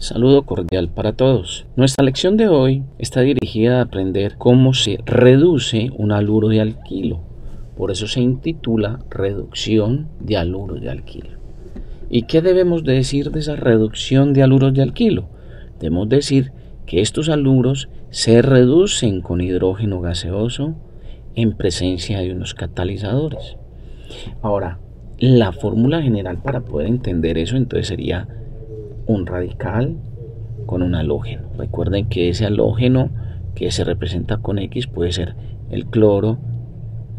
Saludo cordial para todos. Nuestra lección de hoy está dirigida a aprender cómo se reduce un aluro de alquilo. Por eso se intitula reducción de aluro de alquilo. ¿Y qué debemos decir de esa reducción de aluros de alquilo? Debemos decir que estos aluros se reducen con hidrógeno gaseoso en presencia de unos catalizadores. Ahora, la fórmula general para poder entender eso entonces sería un radical con un halógeno. Recuerden que ese halógeno que se representa con X puede ser el cloro,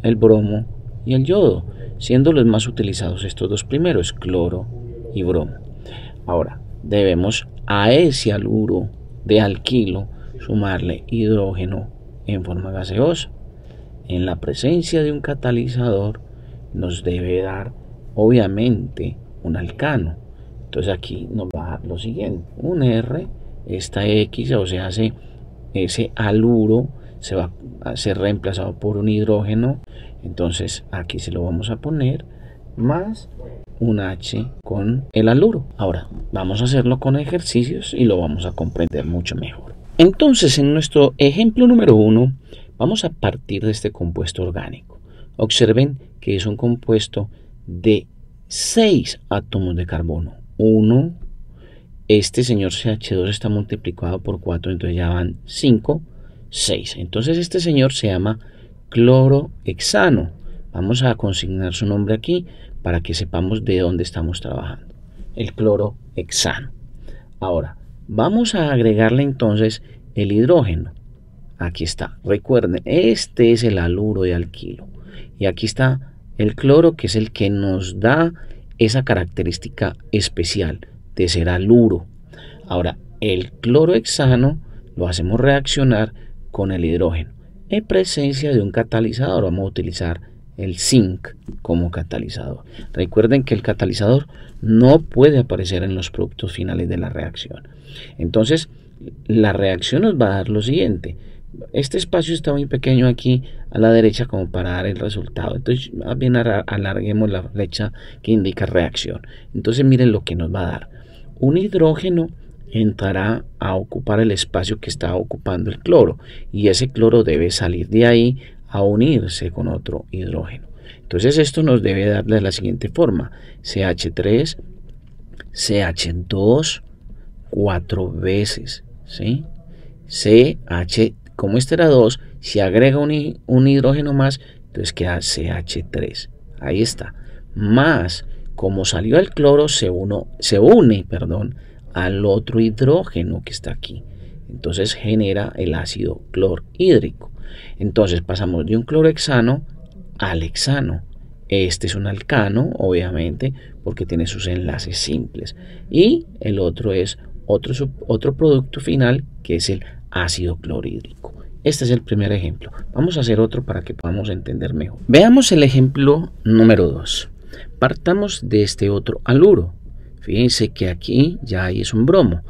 el bromo y el yodo, siendo los más utilizados estos dos primeros, cloro y bromo. Ahora, debemos a ese aluro de alquilo sumarle hidrógeno en forma gaseosa. En la presencia de un catalizador nos debe dar obviamente un alcano entonces aquí nos va lo siguiente. Un R, esta X, o sea, ese aluro se va a ser reemplazado por un hidrógeno. Entonces aquí se lo vamos a poner más un H con el aluro. Ahora vamos a hacerlo con ejercicios y lo vamos a comprender mucho mejor. Entonces en nuestro ejemplo número uno vamos a partir de este compuesto orgánico. Observen que es un compuesto de 6 átomos de carbono. 1, este señor CH2 está multiplicado por 4, entonces ya van 5, 6. Entonces este señor se llama clorohexano. Vamos a consignar su nombre aquí para que sepamos de dónde estamos trabajando. El clorohexano. Ahora, vamos a agregarle entonces el hidrógeno. Aquí está. Recuerden, este es el aluro de alquilo. Y aquí está el cloro, que es el que nos da esa característica especial de ser aluro. Ahora, el clorohexano lo hacemos reaccionar con el hidrógeno. En presencia de un catalizador vamos a utilizar el zinc como catalizador. Recuerden que el catalizador no puede aparecer en los productos finales de la reacción. Entonces, la reacción nos va a dar lo siguiente este espacio está muy pequeño aquí a la derecha como para dar el resultado. Entonces, más bien alarguemos la flecha que indica reacción. Entonces, miren lo que nos va a dar. Un hidrógeno entrará a ocupar el espacio que está ocupando el cloro y ese cloro debe salir de ahí a unirse con otro hidrógeno. Entonces, esto nos debe dar de la siguiente forma. CH3, CH2, cuatro veces, ¿sí? CH como este era 2, si agrega un, hidrógeno más, entonces queda CH3. Ahí está. Más, como salió el cloro, se, une perdón, al otro hidrógeno que está aquí. Entonces genera el ácido clorhídrico. Entonces pasamos de un clorexano al hexano. Este es un alcano, obviamente, porque tiene sus enlaces simples. Y el otro es otro, otro producto final, que es el ácido clorhídrico. Este es el primer ejemplo. Vamos a hacer otro para que podamos entender mejor. Veamos el ejemplo número 2. Partamos de este otro aluro. Fíjense que aquí ya hay es un bromo.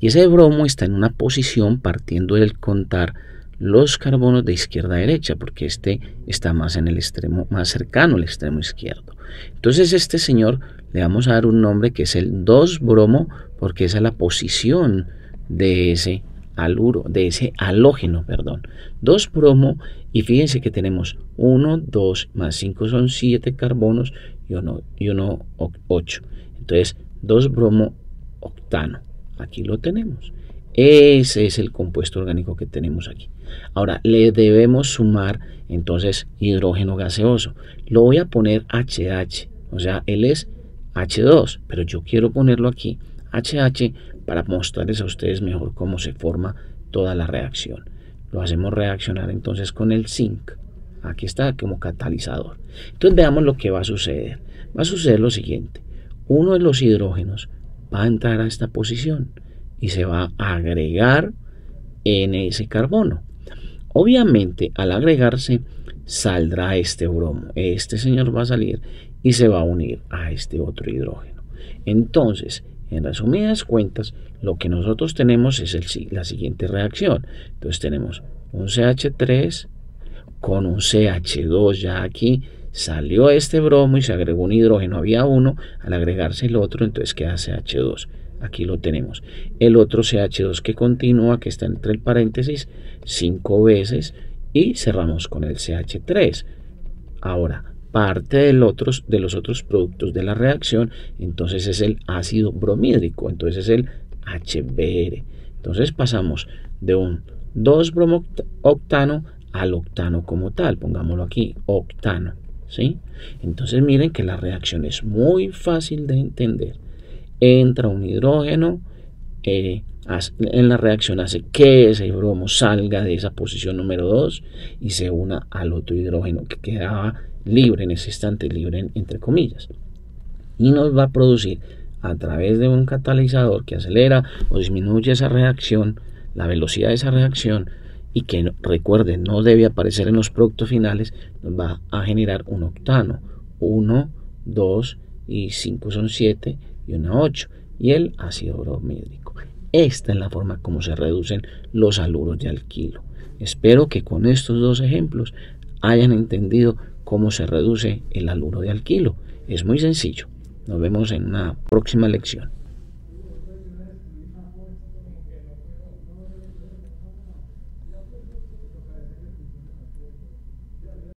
Y ese bromo está en una posición partiendo del contar los carbonos de izquierda a derecha, porque este está más en el extremo, más cercano al extremo izquierdo. Entonces este señor le vamos a dar un nombre que es el 2 bromo, porque esa es la posición de ese aluro, de ese halógeno, perdón. 2 bromo y fíjense que tenemos 1, 2 más 5 son 7 carbonos y 1, y 1 8. Entonces, 2 bromo octano. Aquí lo tenemos. Ese es el compuesto orgánico que tenemos aquí. Ahora, le debemos sumar entonces hidrógeno gaseoso. Lo voy a poner HH, o sea, él es H2, pero yo quiero ponerlo aquí HH para mostrarles a ustedes mejor cómo se forma toda la reacción. Lo hacemos reaccionar entonces con el zinc. Aquí está como catalizador. Entonces veamos lo que va a suceder. Va a suceder lo siguiente. Uno de los hidrógenos va a entrar a esta posición y se va a agregar en ese carbono. Obviamente al agregarse saldrá este bromo. Este señor va a salir y se va a unir a este otro hidrógeno. Entonces, en resumidas cuentas, lo que nosotros tenemos es la siguiente reacción. Entonces tenemos un CH3 con un CH2 ya aquí. Salió este bromo y se agregó un hidrógeno. Había uno, al agregarse el otro, entonces queda CH2. Aquí lo tenemos. El otro CH2 que continúa, que está entre el paréntesis, cinco veces y cerramos con el CH3. Ahora, parte de los otros productos de la reacción, entonces es el ácido bromídrico, entonces es el HBr. Entonces pasamos de un 2 bromoctano al octano como tal, pongámoslo aquí, octano. ¿sí? Entonces miren que la reacción es muy fácil de entender. Entra un hidrógeno, eh, en la reacción hace que ese bromo salga de esa posición número 2 y se una al otro hidrógeno que quedaba libre en ese instante, libre entre comillas. Y nos va a producir a través de un catalizador que acelera o disminuye esa reacción, la velocidad de esa reacción, y que recuerden, no debe aparecer en los productos finales, nos va a generar un octano. 1, 2 y 5 son 7 y una 8. Y el ácido bromídrico. Esta es la forma como se reducen los aluros de alquilo. Espero que con estos dos ejemplos hayan entendido cómo se reduce el aluro de alquilo. Es muy sencillo. Nos vemos en una próxima lección.